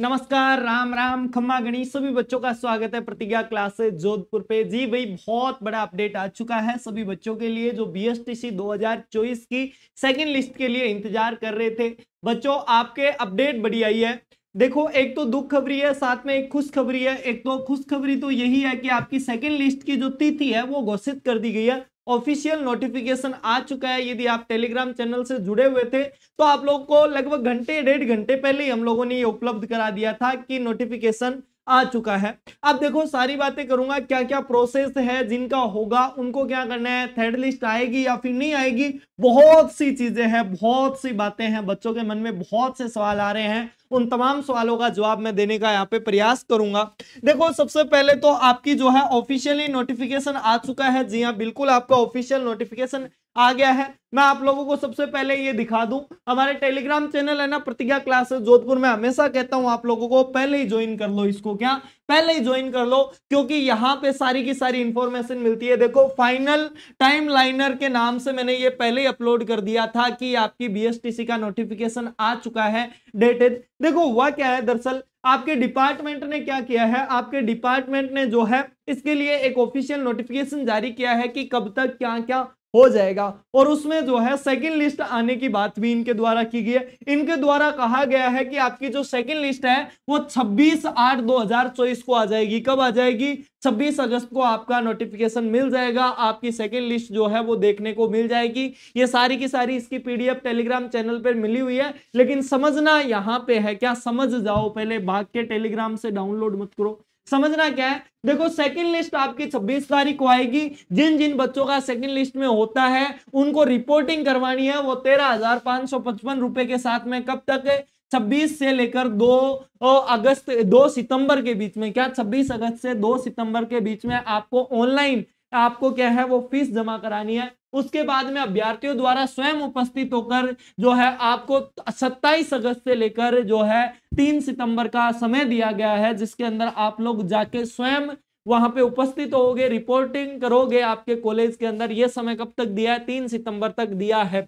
नमस्कार राम राम खम्मा गणी सभी बच्चों का स्वागत है प्रतिज्ञा क्लास जोधपुर पे जी भाई बहुत बड़ा अपडेट आ चुका है सभी बच्चों के लिए जो बीएसटीसी 2024 की सेकंड लिस्ट के लिए इंतजार कर रहे थे बच्चों आपके अपडेट बढ़िया आई है देखो एक तो दुख खबरी है साथ में एक खुश खबरी है एक तो खुश खबरी तो यही है कि आपकी सेकेंड लिस्ट की जो तिथि है वो घोषित कर दी गई है ऑफिशियल नोटिफिकेशन आ चुका है यदि आप टेलीग्राम चैनल से जुड़े हुए थे तो आप लोगों को लगभग घंटे डेढ़ घंटे पहले ही हम लोगों ने ये उपलब्ध करा दिया था कि नोटिफिकेशन आ चुका है अब देखो सारी बातें करूंगा क्या क्या प्रोसेस है जिनका होगा उनको क्या करना है थर्ड लिस्ट आएगी या फिर नहीं आएगी बहुत सी चीजें हैं बहुत सी बातें हैं बच्चों के मन में बहुत से सवाल आ रहे हैं उन तमाम सवालों का जवाब मैं देने का यहाँ पे प्रयास करूंगा देखो सबसे पहले तो आपकी जो है ऑफिशियली नोटिफिकेशन आ चुका है जी हाँ बिल्कुल आपका ऑफिशियल नोटिफिकेशन आ गया है मैं आप लोगों को सबसे पहले ये दिखा दूं हमारे टेलीग्राम चैनल है ना प्रतिज्ञा क्लास जोधपुर में हमेशा कहता हूं आप लोगों को पहले ही ज्वाइन कर लो इसको क्या पहले ही ज्वाइन कर लो क्योंकि यहां पे सारी की सारी इंफॉर्मेशन मिलती है देखो फाइनल टाइम लाइनर के नाम से मैंने ये पहले ही अपलोड कर दिया था कि आपकी बी का नोटिफिकेशन आ चुका है डेटेड देखो हुआ क्या है दरअसल आपके डिपार्टमेंट ने क्या किया है आपके डिपार्टमेंट ने जो है इसके लिए एक ऑफिशियल नोटिफिकेशन जारी किया है कि कब तक क्या क्या हो जाएगा और उसमें जो है सेकंड लिस्ट आने की बात भी इनके द्वारा की गई है इनके द्वारा कहा गया है कि आपकी जो सेकंड लिस्ट है वो 26 आठ 2024 को आ जाएगी कब आ जाएगी 26 अगस्त को आपका नोटिफिकेशन मिल जाएगा आपकी सेकंड लिस्ट जो है वो देखने को मिल जाएगी ये सारी की सारी इसकी पीडीएफ टेलीग्राम चैनल पर मिली हुई है लेकिन समझना यहाँ पे है क्या समझ जाओ पहले भाग के टेलीग्राम से डाउनलोड मत करो समझना क्या है देखो सेकंड लिस्ट आपकी 26 तारीख को आएगी जिन जिन बच्चों का सेकंड लिस्ट में होता है उनको रिपोर्टिंग करवानी है वो तेरह हजार पांच सौ पचपन रुपए के साथ में कब तक है 26 से लेकर 2 अगस्त 2 सितंबर के बीच में क्या 26 अगस्त से 2 सितंबर के बीच में आपको ऑनलाइन आपको क्या है वो फीस जमा करानी है उसके बाद में अभ्यर्थियों द्वारा स्वयं उपस्थित होकर जो है आपको 27 अगस्त से लेकर जो है 3 सितंबर का समय दिया गया है जिसके अंदर आप लोग जाके स्वयं वहां पे उपस्थित होगे रिपोर्टिंग करोगे आपके कॉलेज के अंदर ये समय कब तक दिया है तीन सितंबर तक दिया है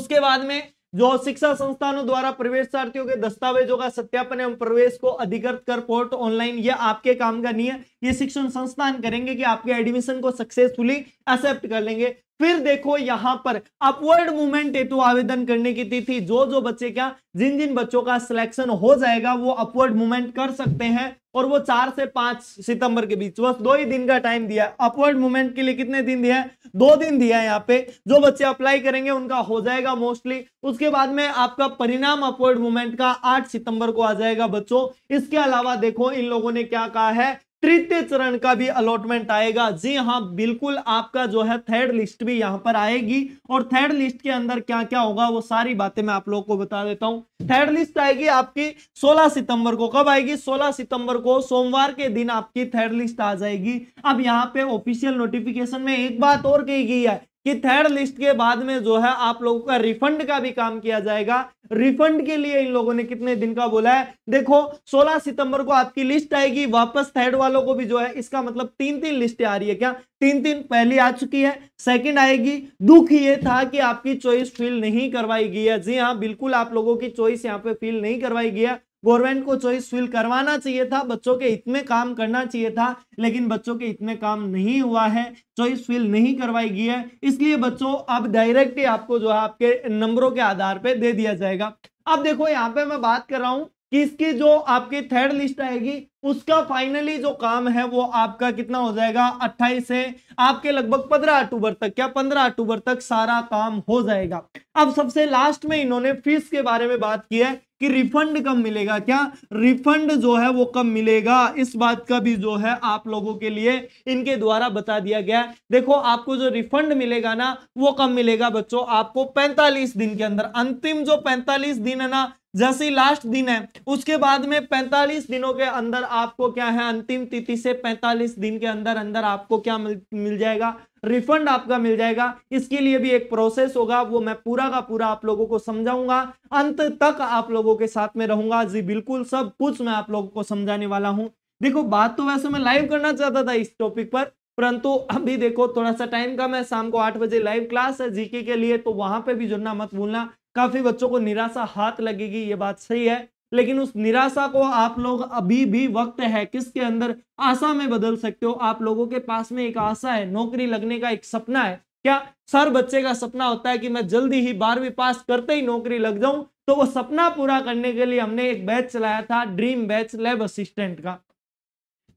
उसके बाद में जो शिक्षा संस्थानों द्वारा प्रवेशार्थियों के दस्तावेजों का सत्यापन एवं प्रवेश को अधिकृत कर पोर्ट ऑनलाइन ये आपके काम का नहीं है ये शिक्षण संस्थान करेंगे कि आपके एडमिशन को सक्सेसफुली एक्सेप्ट कर लेंगे फिर देखो यहां पर अपवर्ड मूवमेंट हेतु आवेदन करने की तिथि जो जो बच्चे क्या जिन जिन बच्चों का सिलेक्शन हो जाएगा वो अपवर्ड मूवमेंट कर सकते हैं और वो चार से पांच सितंबर के बीच बस दो ही दिन का टाइम दिया है अपवर्ड मूवमेंट के लिए कितने दिन दिया है दो दिन दिया है यहाँ पे जो बच्चे अप्लाई करेंगे उनका हो जाएगा मोस्टली उसके बाद में आपका परिणाम अपवर्ड मूवमेंट का आठ सितंबर को आ जाएगा बच्चों इसके अलावा देखो इन लोगों ने क्या कहा है तृतीय चरण का भी अलॉटमेंट आएगा जी हाँ बिल्कुल आपका जो है थर्ड लिस्ट भी यहाँ पर आएगी और थर्ड लिस्ट के अंदर क्या क्या होगा वो सारी बातें मैं आप लोगों को बता देता हूँ थर्ड लिस्ट आएगी आपकी 16 सितंबर को कब आएगी 16 सितंबर को सोमवार के दिन आपकी थर्ड लिस्ट आ जाएगी अब यहाँ पे ऑफिशियल नोटिफिकेशन में एक बात और कही गई है कि थर्ड लिस्ट के बाद में जो है आप लोगों का रिफंड का भी काम किया जाएगा रिफंड के लिए इन लोगों ने कितने दिन का बोला है देखो 16 सितंबर को आपकी लिस्ट आएगी वापस थर्ड वालों को भी जो है इसका मतलब तीन तीन लिस्ट आ रही है क्या तीन तीन पहली आ चुकी है सेकंड आएगी दुख ये था कि आपकी चॉइस फिल नहीं करवाई गई है जी हाँ बिल्कुल आप लोगों की चॉइस यहाँ पे फिल नहीं करवाई गई है गवर्नमेंट को चॉइस फिल करवाना चाहिए था बच्चों के हित में काम करना चाहिए था लेकिन बच्चों के हित में काम नहीं हुआ है चॉइस फिल नहीं करवाई गई है इसलिए बच्चों अब डायरेक्ट ही आपको जो है आपके नंबरों के आधार पर दे दिया जाएगा अब देखो यहाँ पे मैं बात कर रहा हूँ कि इसकी जो आपकी थर्ड लिस्ट आएगी उसका फाइनली जो काम है वो आपका कितना हो जाएगा अट्ठाईस से आपके लगभग पंद्रह अक्टूबर तक क्या पंद्रह अक्टूबर तक सारा काम हो जाएगा अब सबसे लास्ट में इन्होंने फीस के बारे में बात की है कि रिफंड कब मिलेगा क्या रिफंड जो है वो कब मिलेगा इस बात का भी जो है आप लोगों के लिए इनके द्वारा बता दिया गया देखो आपको जो रिफंड मिलेगा ना वो कब मिलेगा बच्चों आपको पैंतालीस दिन के अंदर अंतिम जो पैंतालीस दिन है ना जैसे लास्ट दिन है उसके बाद में 45 दिनों के अंदर आपको क्या है अंतिम तिथि से 45 दिन के अंदर अंदर आपको क्या मिल, मिल जाएगा रिफंड आपका मिल जाएगा इसके लिए भी एक प्रोसेस होगा वो मैं पूरा का पूरा आप लोगों को समझाऊंगा अंत तक आप लोगों के साथ में रहूंगा जी बिल्कुल सब कुछ मैं आप लोगों को समझाने वाला हूँ देखो बात तो वैसे मैं लाइव करना चाहता था इस टॉपिक पर परंतु अभी देखो थोड़ा सा टाइम कम है शाम को आठ बजे लाइव क्लास है जीके के लिए तो वहां पे भी जुड़ना मत भूलना काफी बच्चों को निराशा हाथ लगेगी ये बात सही है लेकिन उस निराशा को आप लोग अभी भी वक्त है किसके अंदर आशा में बदल सकते हो आप लोगों के पास में एक आशा है नौकरी लगने का एक सपना है क्या सर बच्चे का सपना होता है कि मैं जल्दी ही बारहवीं पास करते ही नौकरी लग जाऊं तो वो सपना पूरा करने के लिए हमने एक बैच चलाया था ड्रीम बैच लैब असिस्टेंट का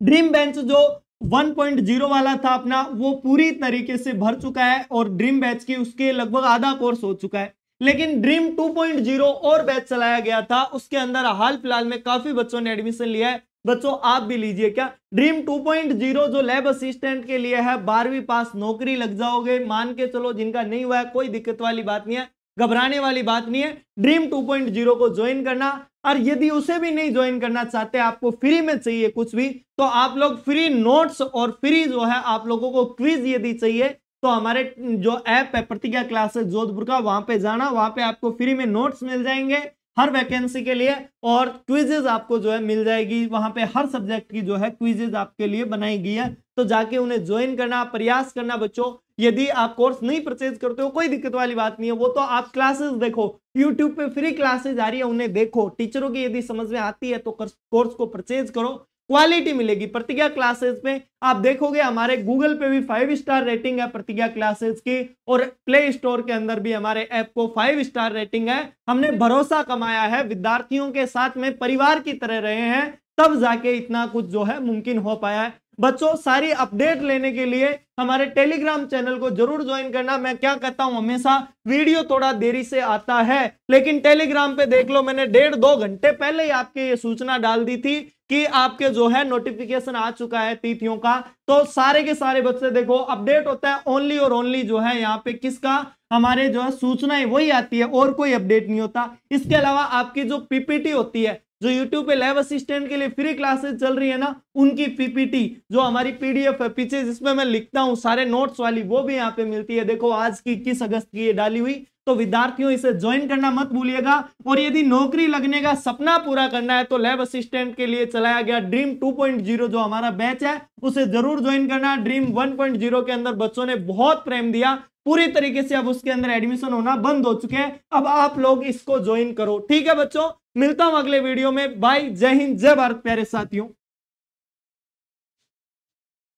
ड्रीम बैच जो 1.0 वाला था अपना वो पूरी तरीके से भर चुका है और ड्रीम बैच की उसके लगभग आधा कोर्स हो चुका है लेकिन ड्रीम 2.0 और बैच चलाया गया था उसके अंदर हाल फिलहाल में काफी बच्चों ने एडमिशन लिया है बच्चों आप भी लीजिए क्या ड्रीम 2.0 जो लैब असिस्टेंट के लिए है बारहवीं पास नौकरी लग जाओगे मान के चलो जिनका नहीं हुआ है कोई दिक्कत वाली बात नहीं है घबराने वाली बात नहीं है ड्रीम 2.0 को ज्वाइन करना और यदि उसे भी नहीं ज्वाइन करना चाहते आपको फ्री में चाहिए कुछ भी तो आप लोग फ्री नोट्स और फ्री जो है आप लोगों को क्विज यदि चाहिए तो हमारे जो ऐप है प्रतिज्ञा क्लासेस जोधपुर का वहां पे जाना वहां पे आपको फ्री में नोट्स मिल जाएंगे हर वैकेंसी के लिए और क्विजेज आपको जो है मिल जाएगी वहां पे हर सब्जेक्ट की जो है क्विजेज आपके लिए बनाई गई है तो जाके उन्हें ज्वाइन करना प्रयास करना बच्चों यदि आप कोर्स नहीं परचेज करते हो कोई दिक्कत वाली बात नहीं है वो तो आप क्लासेस देखो यूट्यूब पे फ्री क्लासेज आ रही है उन्हें देखो टीचरों की यदि समझ में आती है तो कोर्स को परचेज करो क्वालिटी मिलेगी प्रतिज्ञा क्लासेस में आप देखोगे हमारे गूगल पे भी फाइव स्टार रेटिंग है प्रतिज्ञा क्लासेस की और प्ले स्टोर के अंदर भी हमारे ऐप को फाइव स्टार रेटिंग है हमने भरोसा कमाया है विद्यार्थियों के साथ में परिवार की तरह रहे हैं तब जाके इतना कुछ जो है मुमकिन हो पाया है बच्चों सारी अपडेट लेने के लिए हमारे टेलीग्राम चैनल को जरूर ज्वाइन करना मैं क्या कहता हूं हमेशा वीडियो थोड़ा देरी से आता है लेकिन टेलीग्राम पे देख लो मैंने डेढ़ दो घंटे पहले ही आपके ये सूचना डाल दी थी कि आपके जो है नोटिफिकेशन आ चुका है तिथियों का तो सारे के सारे बच्चे देखो अपडेट होता है ओनली और ओनली जो है यहाँ पे किसका हमारे जो है सूचनाएं वही आती है और कोई अपडेट नहीं होता इसके अलावा आपकी जो पीपीटी होती है जो YouTube पे लैब असिस्टेंट के लिए फ्री क्लासेस चल रही है ना उनकी पीपीटी जो हमारी पीडीएफ है पीछे जिसमें मैं लिखता हूँ सारे नोट्स वाली वो भी यहाँ पे मिलती है देखो आज की इक्कीस अगस्त की ये डाली हुई तो विद्यार्थियों इसे ज्वाइन करना मत भूलिएगा और यदि नौकरी लगने का सपना पूरा करना है तो लैब असिस्टेंट के लिए चलाया गया ड्रीम 2.0 जो हमारा बैच है उसे जरूर ज्वाइन करना ड्रीम 1.0 के अंदर बच्चों ने बहुत प्रेम दिया पूरी तरीके से अब उसके अंदर एडमिशन होना बंद हो चुके हैं अब आप लोग इसको ज्वाइन करो ठीक है बच्चों मिलता हूं अगले वीडियो में बाय जय हिंद जय भारत प्यारे साथियों